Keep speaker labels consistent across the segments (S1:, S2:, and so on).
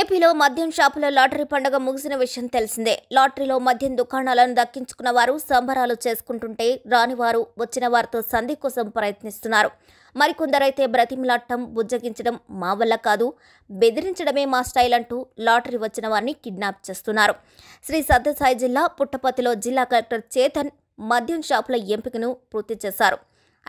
S1: ఏపీలో మద్యం షాపుల లాటరీ పండుగ ముగిసిన విషయం తెలిసిందే లాటరీలో మద్యం దుకాణాలను దక్కించుకున్న వారు సంబరాలు చేసుకుంటుంటే రానివారు వచ్చిన వారితో సంధి కోసం ప్రయత్నిస్తున్నారు మరికొందరైతే బ్రతిమిలాట్టం బుజ్జగించడం మా వల్ల కాదు బెదిరించడమే మా స్టైల్ అంటూ లాటరీ వచ్చిన వారిని కిడ్నాప్ చేస్తున్నారు శ్రీ సత్యసాయి జిల్లా పుట్టపత్తిలో జిల్లా కలెక్టర్ చేతన్ మద్యం షాపుల ఎంపికను పూర్తి చేశారు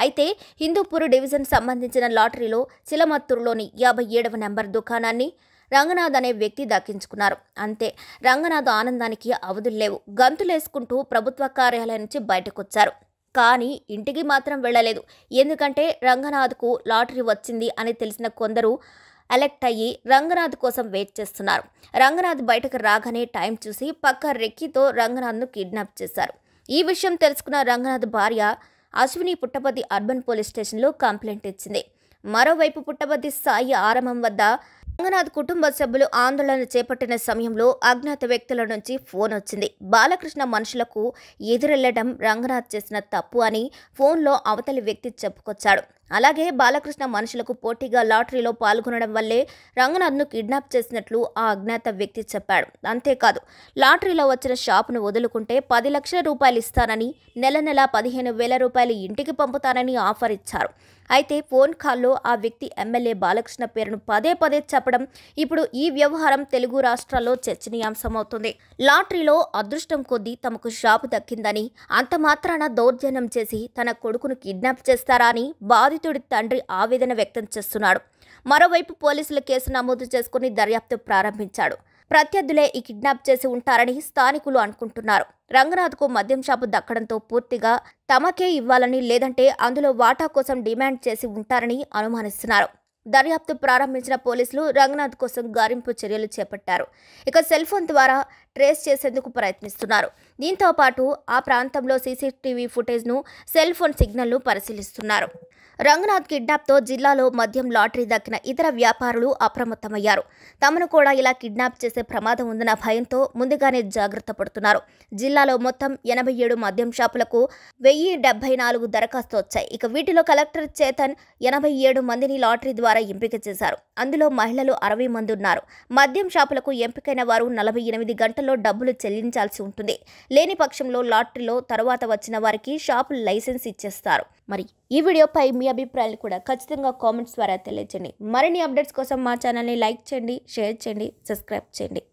S1: అయితే హిందూపూర్ డివిజన్ సంబంధించిన లాటరీలో చిలమత్తూరులోని యాభై ఏడవ నెంబర్ దుకాణాన్ని రంగనాథ్ అనే వ్యక్తి దక్కించుకున్నారు అంతే రంగనాథ్ ఆనందానికి అవధుల్లేవు గంతులేసుకుంటూ ప్రభుత్వ కార్యాలయం నుంచి బయటకొచ్చారు కానీ ఇంటికి మాత్రం వెళ్ళలేదు ఎందుకంటే రంగనాథ్కు లాటరీ వచ్చింది అని తెలిసిన కొందరు ఎలెక్ట్ అయ్యి రంగనాథ్ కోసం వెయిట్ చేస్తున్నారు రంగనాథ్ బయటకు రాగానే టైం చూసి పక్క రెక్కితో రంగనాథ్ను కిడ్నాప్ చేశారు ఈ విషయం తెలుసుకున్న రంగనాథ్ భార్య అశ్విని పుట్టపతి అర్బన్ పోలీస్ స్టేషన్లో కంప్లైంట్ ఇచ్చింది మరోవైపు పుట్టపతి సాయి ఆరంభం వద్ద రంగనాథ్ కుటుంబ సభ్యులు ఆందోళన చేపట్టిన సమయంలో అజ్ఞాత వ్యక్తుల నుంచి ఫోన్ వచ్చింది బాలకృష్ణ మనుషులకు ఎదురెళ్లడం రంగనాథ్ చేసిన తప్పు అని ఫోన్లో అవతలి వ్యక్తి చెప్పుకొచ్చాడు అలాగే బాలకృష్ణ మనుషులకు పోటీగా లాటరీలో పాల్గొనడం వల్లే రంగనాథ్ను కిడ్నాప్ చేసినట్లు ఆ అజ్ఞాత వ్యక్తి చెప్పాడు అంతేకాదు లాటరీలో వచ్చిన షాపును వదులుకుంటే పది లక్షల రూపాయలు ఇస్తానని నెల నెల పదిహేను వేల రూపాయలు ఇంటికి పంపుతానని ఆఫర్ ఇచ్చారు అయితే ఫోన్ కాల్లో ఆ వ్యక్తి ఎమ్మెల్యే బాలకృష్ణ పేరును పదే పదే చెప్పడం ఇప్పుడు ఈ వ్యవహారం తెలుగు రాష్ట్రాల్లో చర్చనీయాంశమవుతుంది లాటరీలో అదృష్టం కొద్దీ తమకు షాపు దక్కిందని అంత మాత్రాన దౌర్జన్యం చేసి తన కొడుకును కిడ్నాప్ చేస్తారా అని బాధ బాధితుడి తండ్రి ఆవేదన వ్యక్తం చేస్తున్నాడు మరోవైపు పోలీసులు కేసు నమోదు చేసుకుని దర్యాప్తు ప్రారంభించాడు ప్రత్యర్థులే ఈ కిడ్నాప్ చేసి ఉంటారని స్థానికులు అనుకుంటున్నారు రంగనాథ్కు మద్యం షాపు దక్కడంతో పూర్తిగా తమకే ఇవ్వాలని లేదంటే అందులో వాటా కోసం డిమాండ్ చేసి ఉంటారని అనుమానిస్తున్నారు దర్యాప్తు ప్రారంభించిన పోలీసులు రంగనాథ్ కోసం గారింపు చర్యలు చేపట్టారు ఇక సెల్ ఫోన్ ద్వారా ట్రేస్ చేసేందుకు ప్రయత్నిస్తున్నారు దీంతో పాటు ఆ ప్రాంతంలో సీసీటీవీ ఫుటేజ్ను సెల్ ఫోన్ సిగ్నల్ను పరిశీలిస్తున్నారు రంగనాథ్ కిడ్నాప్తో జిల్లాలో మద్యం లాటరీ దక్కిన ఇతర వ్యాపారులు అప్రమత్తమయ్యారు తమను కూడా ఇలా కిడ్నాప్ చేసే ప్రమాదం ఉందన్న భయంతో ముందుగానే జాగ్రత్త పడుతున్నారు జిల్లాలో మొత్తం ఎనభై ఏడు మద్యం షాపులకు వెయ్యి డెబ్బై నాలుగు దరఖాస్తు వచ్చాయి ఇక వీటిలో కలెక్టర్ చేతన్ ఎనభై ఏడు మందిని లాటరీ ద్వారా ఎంపిక చేశారు అందులో మహిళలు అరవై మంది ఉన్నారు మద్యం షాపులకు ఎంపికైన వారు నలభై ఎనిమిది గంటల్లో డబ్బులు చెల్లించాల్సి ఉంటుంది లేని పక్షంలో లాటరీలో తర్వాత వచ్చిన వారికి షాపులు లైసెన్స్ ఇచ్చేస్తారు మరి ఈ వీడియోపై మీ అభిప్రాయాలు కూడా ఖచ్చితంగా కామెంట్స్ ద్వారా తెలియజేయండి మరిన్ని అప్డేట్స్ కోసం మా ఛానల్ని లైక్ చేయండి షేర్ చేయండి సబ్స్క్రైబ్ చేయండి